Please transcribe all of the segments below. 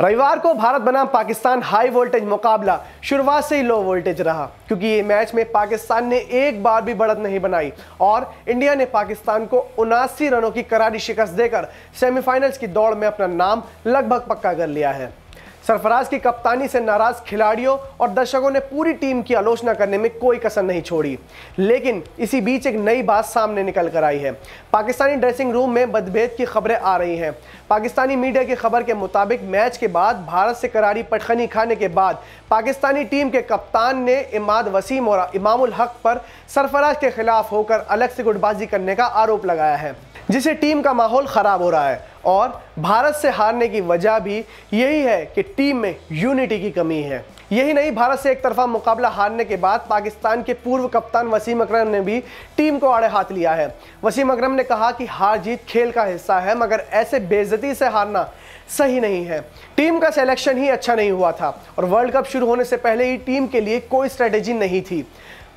रविवार को भारत बनाम पाकिस्तान हाई वोल्टेज मुकाबला शुरुआत से ही लो वोल्टेज रहा क्योंकि ये मैच में पाकिस्तान ने एक बार भी बढ़त नहीं बनाई और इंडिया ने पाकिस्तान को उनासी रनों की करारी शिकस्त देकर सेमीफाइनल्स की दौड़ में अपना नाम लगभग पक्का कर लिया है सरफराज की कप्तानी से नाराज खिलाड़ियों और दर्शकों ने पूरी टीम की आलोचना करने में कोई कसर नहीं छोड़ी लेकिन इसी बीच एक नई बात सामने निकल कर आई है पाकिस्तानी ड्रेसिंग रूम में मतभेद की खबरें आ रही हैं पाकिस्तानी मीडिया की खबर के मुताबिक मैच के बाद भारत से करारी पटखनी खाने के बाद पाकिस्तानी टीम के कप्तान ने इमाद वसीम और इमामुल हक पर सरफराज के खिलाफ होकर अलग से गुटबाजी करने का आरोप लगाया है जिसे टीम का माहौल ख़राब हो रहा है और भारत से हारने की वजह भी यही है कि टीम में यूनिटी की कमी है यही नहीं भारत से एक तरफा मुकाबला हारने के बाद पाकिस्तान के पूर्व कप्तान वसीम अकरम ने भी टीम को आड़े हाथ लिया है वसीम अकरम ने कहा कि हार जीत खेल का हिस्सा है मगर ऐसे बेजती से हारना सही नहीं है टीम का सिलेक्शन ही अच्छा नहीं हुआ था और वर्ल्ड कप शुरू होने से पहले ही टीम के लिए कोई स्ट्रेटेजी नहीं थी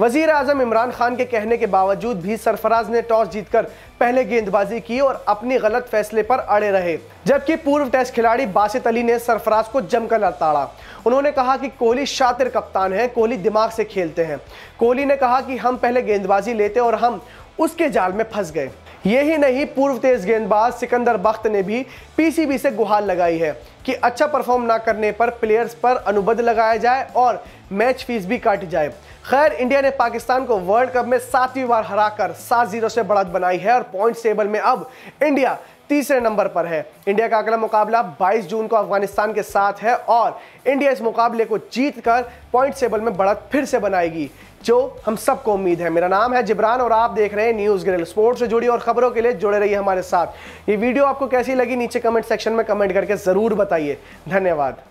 वजीर आजम इमरान खान के कहने के बावजूद भी सरफराज ने टॉस जीतकर पहले गेंदबाजी की और अपने गलत फैसले पर अड़े रहे जबकि पूर्व टेस्ट खिलाड़ी बासित अली ने सरफराज को जमकर लताड़ा उन्होंने कहा कि कोहली शातिर कप्तान है कोहली दिमाग से खेलते हैं कोहली ने कहा कि हम पहले गेंदबाजी लेते और हम उसके जाल में फंस गए यही नहीं पूर्व तेज गेंदबाज सिकंदर बख्त ने भी पीसीबी से गुहार लगाई है कि अच्छा परफॉर्म ना करने पर प्लेयर्स पर अनुबंध लगाया जाए और मैच फीस भी काट जाए खैर इंडिया ने पाकिस्तान को वर्ल्ड कप में सातवीं बार हराकर सात जीरो से बढ़त बनाई है और पॉइंट टेबल में अब इंडिया तीसरे नंबर पर है इंडिया का अगला मुकाबला 22 जून को अफगानिस्तान के साथ है और इंडिया इस मुकाबले को जीत कर पॉइंट टेबल में बढ़त फिर से बनाएगी जो हम सबको उम्मीद है मेरा नाम है जिब्रान और आप देख रहे हैं न्यूज़ ग्रिल स्पोर्ट्स से जुड़ी और खबरों के लिए जुड़े रहिए हमारे साथ ये वीडियो आपको कैसी लगी नीचे कमेंट सेक्शन में कमेंट करके ज़रूर बताइए धन्यवाद